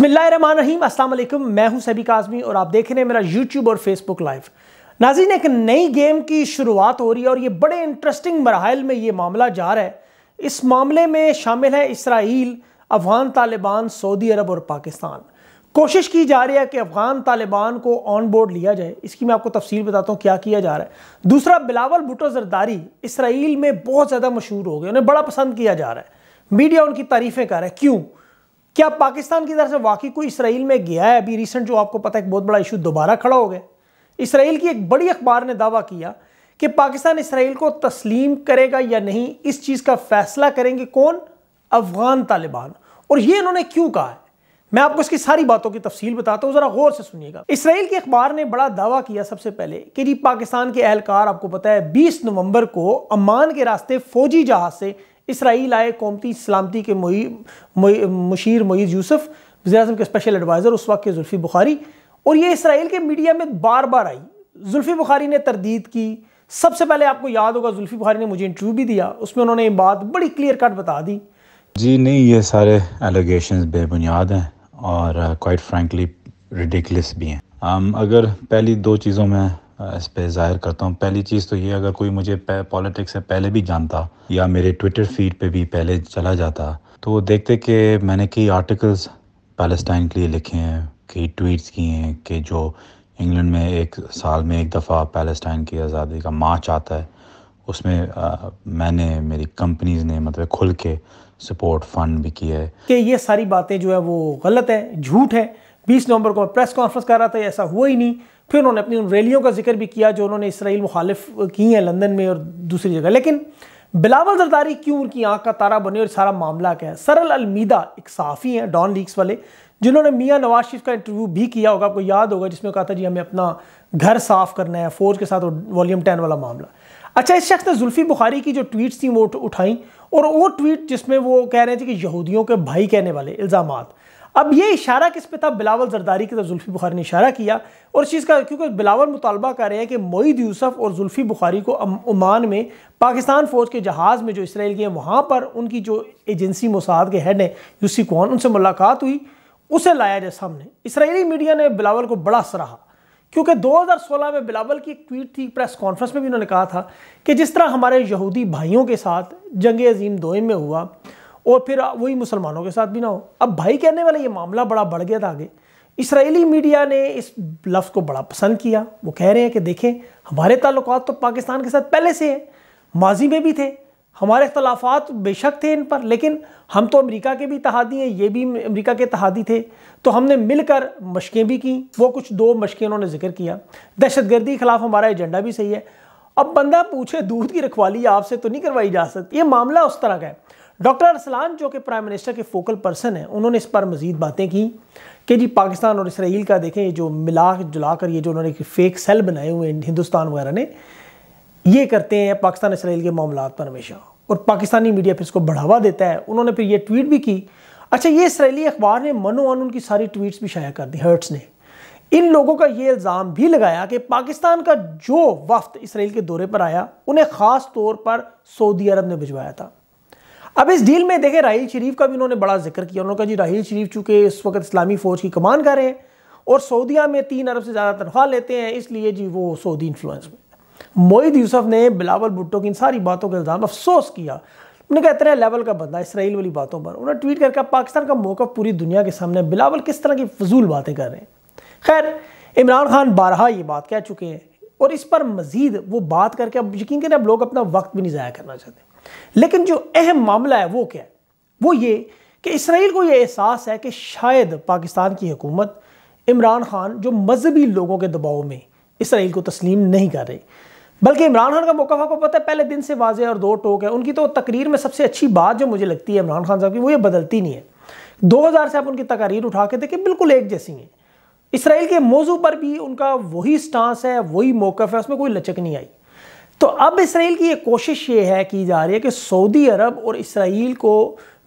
बसमिलीम असल मैं हूं सभी आजमी और आप देख रहे हैं मेरा यूट्यूब और फेसबुक लाइव नाजीन एक नई गेम की शुरुआत हो रही है और ये बड़े इंटरेस्टिंग मरहल में ये मामला जा रहा है इस मामले में शामिल है Israel Afghan Taliban Saudi Arab और पाकिस्तान कोशिश की जा रही है कि अफ़गान तालिबान को ऑन बोर्ड लिया जाए इसकी मैं आपको तफसील बताता हूँ क्या किया जा रहा है दूसरा बिलावल भुटो जरदारी इसराइल में बहुत ज़्यादा मशहूर हो गए उन्हें बड़ा पसंद किया जा रहा है मीडिया उनकी तारीफ़ें कर रहा है क्यों क्या पाकिस्तान की तरफ से वाकई कोई इसराइल में गया है अभी रिसेंट जो आपको पता है एक बहुत बड़ा इशू दोबारा खड़ा हो गया इसराइल की एक बड़ी अखबार ने दावा किया कि पाकिस्तान इसराइल को तस्लीम करेगा या नहीं इस चीज़ का फैसला करेंगे कौन अफगान तालिबान और ये इन्होंने क्यों कहा है मैं आपको इसकी सारी बातों की तफसील बताता हूँ ज़रा गौर से सुनिएगा इसराइल के अखबार ने बड़ा दावा किया सबसे पहले कि जी पाकिस्तान के एहलकार आपको पता है बीस नवंबर को अमान के रास्ते फौजी जहाज से इसराइल आए कौमती सलामती के मुई, मुई, मुशीर मोईज़ यूसुफ वजी के स्पेशल एडवाइज़र उस वक्त के जुल्फ़ी बुखारी और ये इसराइल के मीडिया में बार बार आई जुल्फ़ी बुखारी ने तरदीद की सबसे पहले आपको याद होगा जुल्फ़ी बुखारी ने मुझे इंटरव्यू भी दिया उसमें उन्होंने ये बात बड़ी क्लियर कट बता दी जी नहीं ये सारे एलिगेशन बेबुनियाद हैं और क्वाइट फ्रेंकली रिडिकलस भी हैं um, अगर पहली दो चीज़ों में इस पर ज़ाहिर करता हूँ पहली चीज़ तो ये अगर कोई मुझे पॉलिटिक्स से पहले भी जानता या मेरे ट्विटर फीड पे भी पहले चला जाता तो वो देखते कि मैंने कई आर्टिकल्स पैलेस्टाइन के लिए लिखे हैं कई ट्वीट्स किए हैं कि जो इंग्लैंड में एक साल में एक दफ़ा पैलेस्टाइन की आज़ादी का मार्च आता है उसमें आ, मैंने मेरी कंपनीज ने मतलब खुल के सपोर्ट फंड भी किया है कि ये सारी बातें जो है वो गलत है झूठ है 20 नवंबर को प्रेस कॉन्फ्रेंस कर रहा था ऐसा हुआ ही नहीं फिर उन्होंने अपनी उन रैलियों का जिक्र भी किया जो उन्होंने इसराइल मुखालिफ की हैं लंदन में और दूसरी जगह लेकिन बिलावल जरदारी क्यों उनकी आंख का तारा बने और सारा मामला क्या है सरल अलमीदा एक साफी हैं डॉन लीक्स वाले जिन्होंने मियाँ नवाज शरीफ का इंटरव्यू भी किया होगा आपको याद होगा जिसमें कहा था जी हमें अपना घर साफ करना है फौज के साथ वॉल्यूम टेन वाला मामला अच्छा इस शख्स ने जुल्फी बुखारी की जो ट्वीट्स थी वो उठाई और वो ट्वीट जिसमें वो कह रहे थे कि यहूदियों के भाई कहने वाले इल्ज़ाम अब ये इशारा किस पे था बिलावल जरदारी की तरफ तो जुल्फी बुखारी ने इशारा किया और इस चीज़ का क्योंकि बिलावल मुतालबा कर रहे हैं कि मोईद यूसफ़ और जुल्फी बुखारी को ओमान में पाकिस्तान फ़ौज के जहाज़ में जो इसराइल की है वहाँ पर उनकी जो एजेंसी मसाद के हेड हैं यूसी कौन उनसे मुलाकात हुई उसे लाया जाए सामने इसराइली मीडिया ने बिलावल को बड़ा सराहा क्योंकि 2016 में बिलावल की एक ट्वीट थी प्रेस कॉन्फ्रेंस में भी उन्होंने कहा था कि जिस तरह हमारे यहूदी भाइयों के साथ जंग अजीम दोए में हुआ और फिर वही मुसलमानों के साथ भी ना हो अब भाई कहने वाला ये मामला बड़ा बढ़ गया था आगे इसराइली मीडिया ने इस लफ्ज़ को बड़ा पसंद किया वो कह रहे हैं कि देखें हमारे ताल्लुक तो पाकिस्तान के साथ पहले से हैं माजी में भी थे हमारे अख्तलाफात बेशक थे इन पर लेकिन हम तो अमेरिका के भी तहादी हैं ये भी अमेरिका के तहादी थे तो हमने मिलकर मशकें भी की वो कुछ दो मशकें उन्होंने जिक्र किया दहशत गर्दी के ख़िलाफ़ हमारा एजेंडा भी सही है अब बंदा पूछे दूध की रखवाली आपसे तो नहीं करवाई जा सकती ये मामला उस तरह का है डॉक्टर अरसलान जो कि प्राइम मिनिस्टर के फोकल पर्सन हैं उन्होंने इस पर मजीद बातें की कि जी पाकिस्तान और इसराइल का देखें ये जो मिला जुला कर ये जो उन्होंने फेक सेल बनाए हुए हिंदुस्तान वगैरह ने ये करते हैं पाकिस्तान इसराइल के मामला पर हमेशा और पाकिस्तानी मीडिया फिर इसको बढ़ावा देता है उन्होंने फिर ये ट्वीट भी की अच्छा ये इसराइली अखबार ने मनो अन उनकी सारी ट्वीट्स भी शाया कर दी हर्ट्स ने इन लोगों का ये इल्ज़ाम भी लगाया कि पाकिस्तान का जो वफ्त इसराइल के दौरे पर आया उन्हें ख़ास तौर पर सऊदी अरब ने भिजवाया था अब इस डील में देखें राहील शरीफ का भी उन्होंने बड़ा जिक्र किया उन्होंने कहा जी राहील शरीफ चूँकि इस वक्त इस्लामी फ़ौज की कमान कर रहे हैं और सऊदिया में तीन अरब से ज़्यादा तनख्वाह लेते हैं इसलिए जी वो सऊदी इन्फ्लुएंस में मोहित यूसफ ने बिलावल भुट्टो की इन सारी बातों का इल्ज़ाम अफसोस किया उन्होंने कहा इतने लेवल का बंदा इसराइल वाली बातों पर उन्होंने ट्वीट करके पाकिस्तान का मौका पूरी दुनिया के सामने बिलावल किस तरह की फजूल बातें कर रहे हैं खैर इमरान खान बारहा ये बात कह चुके हैं और इस पर मजीद वो बात करके अब यकीन करें अब लोग अपना वक्त भी नहीं ज़ाया करना चाहते लेकिन जो अहम मामला है वो क्या है वो ये कि इसराइल को ये एहसास है कि शायद पाकिस्तान की हुकूमत इमरान खान जो मजहबी लोगों के दबाव में इसराइल को तस्लीम नहीं कर रही बल्कि इमरान खान का मौका को पता है पहले दिन से वाजे और दो टोक है उनकी तो तकरीर में सबसे अच्छी बात जो मुझे लगती है इमरान खान साहब की वो ये बदलती नहीं है 2000 से आप उनकी तकारीर उठा के देखें बिल्कुल एक जैसी हैं इसराइल के मौजू पर भी उनका वही स्टांस है वही मौक़ है उसमें कोई लचक नहीं आई तो अब इसराइल की ये कोशिश ये है की जा रही है कि सऊदी अरब और इसराइल को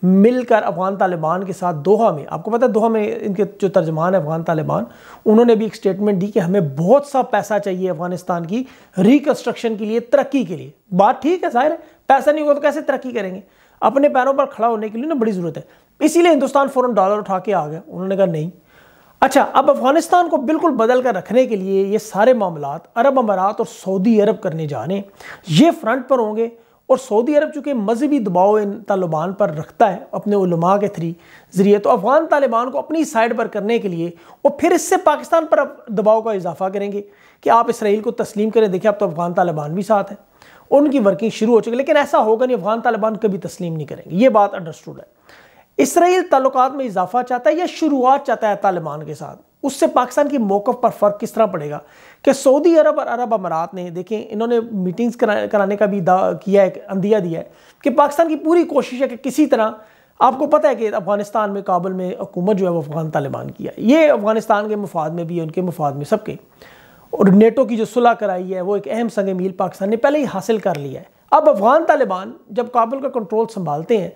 मिलकर अफ़गान तालिबान के साथ दोहा में आपको पता है दोहा में इनके जो तर्जमान है अफ़गान तालिबान उन्होंने भी एक स्टेटमेंट दी कि हमें बहुत सा पैसा चाहिए अफ़गानिस्तान की रिकन्स्ट्रक्शन के लिए तरक्की के लिए बात ठीक है ज़ाहिर है पैसा नहीं होगा तो कैसे तरक्की करेंगे अपने पैरों पर खड़ा होने के लिए ना बड़ी ज़रूरत है इसीलिए हिंदुस्तान फ़ौरन डॉलर उठा के आ गया उन्होंने कहा नहीं अच्छा अब अफगानिस्तान को बिल्कुल बदल कर रखने के लिए ये सारे मामला अरब अमारात और सऊदी अरब करने जाने ये फ्रंट पर होंगे और सऊदी अरब चूँकि मजहबी दबाव इन तालिबान पर रखता है अपने उलमा के थ्री ज़रिए तो अफ़गान तालिबान को अपनी साइड पर करने के लिए और फिर इससे पाकिस्तान पर दबाव का इजाफा करेंगे कि आप इसराइल को तस्लीम करें देखिए अब तो अफ़गान तालिबान भी साथ हैं उनकी वर्किंग शुरू हो चुकी है लेकिन ऐसा होगा नहीं अफ़गान तालिबान कभी तस्लीम नहीं करेंगे ये बात अंडरस्टूड है इसराइल ताल्लुक में इजाफा चाहता है या शुरुआत चाहता है तालिबान के साथ उससे पाकिस्तान की मौक़ पर फ़र्क किस तरह पड़ेगा कि सऊदी अरब और अरब अमारात ने देखें इन्होंने मीटिंग्स करा, कराने का भी किया है अंदिया दिया है कि पाकिस्तान की पूरी कोशिश है कि किसी तरह आपको पता है कि अफगानिस्तान में काबुल में हुकूमत जो है वो अफगान तालिबान की है ये अफगानिस्तान के मफाद में भी है उनके मफाद में सबके और नेटो की जो सुलह कराई है वो एक अहम संग मील पाकिस्तान ने पहले ही हासिल कर लिया है अब अफगान तालिबान जब काबुल का कंट्रोल संभालते हैं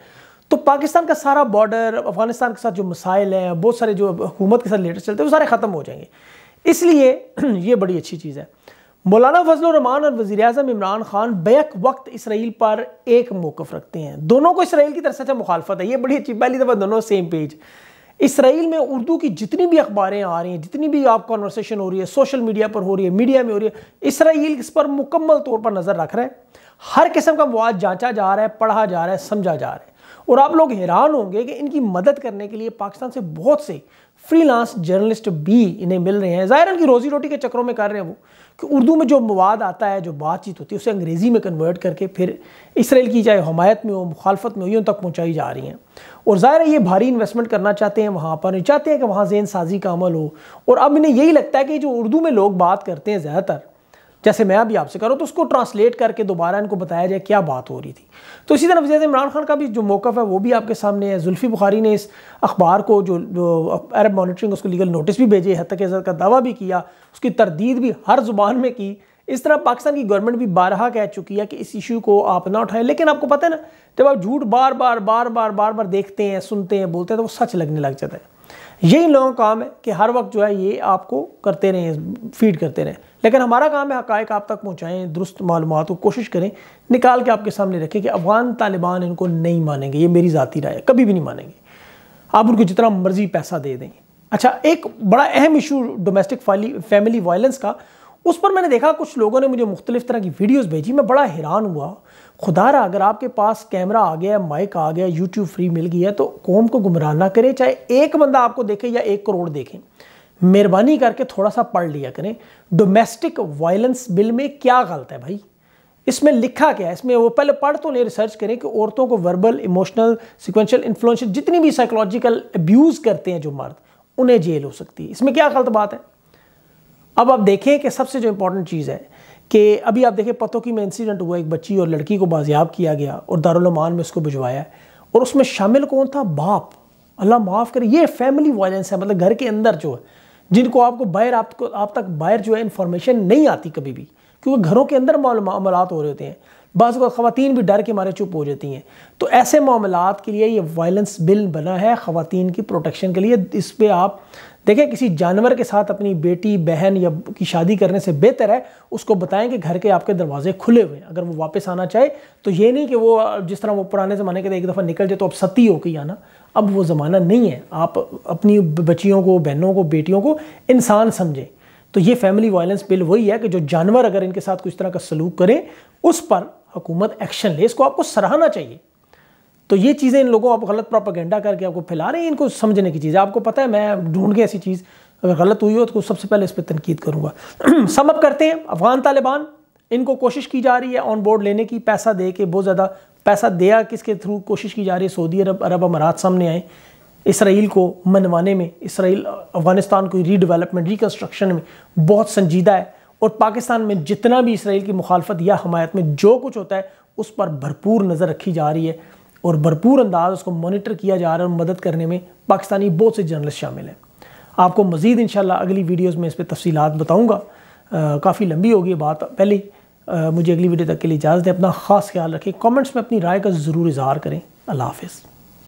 तो पाकिस्तान का सारा बॉर्डर अफगानिस्तान के साथ जो मसाइल हैं बहुत सारे जो हुकूमत के साथ लेटर चलते हैं वो सारे ख़त्म हो जाएंगे इसलिए ये बड़ी अच्छी चीज़ है मौलाना रमान और वजी अजम इमरान खान बैक वक्त इसराइल पर एक मौक़ रखते हैं दोनों को इसराइल की तरफ से अच्छा मुखालफत है ये बड़ी अच्छी पहली दफ़ा दोनों सेम पेज इसराइल में उर्दू की जितनी भी अखबारें आ रही हैं जितनी भी आप कॉन्वर्सेशन हो रही है सोशल मीडिया पर हो रही है मीडिया में हो रही है इसराइल इस पर मुकम्मल तौर पर नज़र रख रहे हैं हर किस्म का मवाद जांचा जा रहा है पढ़ा जा रहा है समझा जा रहा है और आप लोग हैरान होंगे कि इनकी मदद करने के लिए पाकिस्तान से बहुत से फ्रीलांस जर्नलिस्ट भी इन्हें मिल रहे हैं ज़ाहिर इनकी रोजी रोटी के चक्करों में कर रहे हैं वो कि उर्दू में जो मवाद आता है जो बातचीत होती है उसे अंग्रेज़ी में कन्वर्ट करके फिर इसराइल की चाहे हमायत में हो मुखालफत में हो उन तक पहुँचाई जा रही हैं और ज़ाहिर है ये भारी इन्वेस्टमेंट करना चाहते हैं वहाँ पर चाहते हैं कि वहाँ जेन साजी का अमल हो और अब इन्हें यही लगता है कि जो उर्दू में लोग बात करते हैं ज़्यादातर जैसे मैं अभी आपसे करूँ तो उसको ट्रांसलेट करके दोबारा इनको बताया जाए क्या बात हो रही थी तो इसी तरह वजीर इमरान खान का भी जो मौक़ है वो भी आपके सामने है जुल्फ़ी बुखारी ने इस अखबार को जो जो अरब मॉनिटरिंग उसको लीगल नोटिस भी भेजे हद तक का दावा भी किया उसकी तरदीद भी हर जुबान में की इस तरह पाकिस्तान की गवर्नमेंट भी बारहा कह चुकी है कि इस इशू को आप ना उठाएं लेकिन आपको पता है ना जब आप झूठ बार बार बार बार बार बार देखते हैं सुनते हैं बोलते हैं तो वो सच लगने लग जाता है यही लोगों का काम है कि हर वक्त जो है ये आपको करते रहें फीड करते रहें लेकिन हमारा काम है हकायक आप तक पहुँचाएँ दुरुस्त मालूम को कोशिश करें निकाल के आपके सामने रखें कि अफगान तालिबान इनको नहीं मानेंगे ये मेरी ज़ाती राय है कभी भी नहीं मानेंगे आप उनको जितना मर्ज़ी पैसा दे दें अच्छा एक बड़ा अहम इशू डोमेस्टिक फैमिली वायलेंस का उस पर मैंने देखा कुछ लोगों ने मुझे मुख्तलिफ तरह की वीडियोज़ भेजी मैं बड़ा हैरान हुआ खुदा रहा अगर आपके पास कैमरा आ गया माइक आ गया यूट्यूब फ्री मिल गई है तो कौम को गुमराह ना करें चाहे एक बंदा आपको देखे या एक करोड़ देखें मेहरबानी करके थोड़ा सा पढ़ लिया करें डोमेस्टिक वायलेंस बिल में क्या गलत है भाई इसमें लिखा क्या है इसमें वो पहले पढ़ तो नहीं रिसर्च करें कि औरतों को वर्बल इमोशनल सिक्वेंशियल इन्फ्लुएंशियल जितनी भी साइकोलॉजिकल अब्यूज़ करते हैं जो मर्द उन्हें जेल हो सकती है इसमें क्या गलत बात है अब आप देखें कि सबसे जो इंपॉर्टेंट चीज़ है कि अभी आप देखें पतों की में इंसिडेंट हुआ एक बच्ची और लड़की को बाजियाब किया गया और दारुलमान में उसको भिजवाया और उसमें शामिल कौन था बाप अल्लाह माफ़ करे ये फैमिली वायलेंस है मतलब घर के अंदर जो है जिनको आपको बाहर आपको आप तक बाहर जो है इन्फॉर्मेशन नहीं आती कभी भी क्योंकि घरों के अंदर मामला हो रहे होते हैं बाज़ ख़वान भी डर के मारे चुप हो जाती हैं तो ऐसे मामला के लिए ये वायलेंस बिल बना है ख़वान की प्रोटेक्शन के लिए इस पर आप देखें किसी जानवर के साथ अपनी बेटी बहन या की शादी करने से बेहतर है उसको बताएं कि घर के आपके दरवाजे खुले हुए हैं अगर वो वापस आना चाहे तो ये नहीं कि वो जिस तरह वो पुराने ज़माने के एक दफ़ा निकल जाए तो अब सती हो के आना अब वो ज़माना नहीं है आप अपनी बच्चियों को बहनों को बेटियों को इंसान समझें तो ये फैमिली वायलेंस बिल वही है कि जो जानवर अगर इनके साथ कुछ तरह का सलूक करें उस पर हुकूमत एक्शन ले इसको आपको सराहना चाहिए तो ये चीज़ें इन लोगों आप गलत प्रोपागेंडा करके आपको फैला रहे हैं इनको समझने की चीज़ें आपको पता है मैं ढूंढ के ऐसी चीज़ अगर गलत हुई हो तो सबसे पहले इस पर तनकीद करूँगा समअप करते हैं अफगान तालिबान इनको कोशिश की जा रही है ऑन बोर्ड लेने की पैसा दे के बहुत ज़्यादा पैसा दिया किसके थ्रू कोशिश की जा रही है सऊदी अरब अरब अमारात सामने आए इसराइल को मनवाने में इसराइल अफगानिस्तान को रीडेवलपमेंट रिकन्स्ट्रक्शन में बहुत संजीदा है और पाकिस्तान में जितना भी इसराइल की मुखालफत या हमायत में जो कुछ होता है उस पर भरपूर नज़र रखी जा रही है और भरपूर अंदाज उसको मोनिटर किया जा रहा है और मदद करने में पाकिस्तानी बहुत से जर्नलिस्ट शामिल हैं आपको मज़ीद इन अगली वीडियोज़ में इस पर तफसीत बताऊँगा काफ़ी लंबी होगी बात पहले मुझे अगली वीडियो तक के लिए इजाज़त है अपना ख़ास ख्याल रखें कमेंट्स में अपनी राय का ज़रूर इजहार करें अल्लाह हाफिज़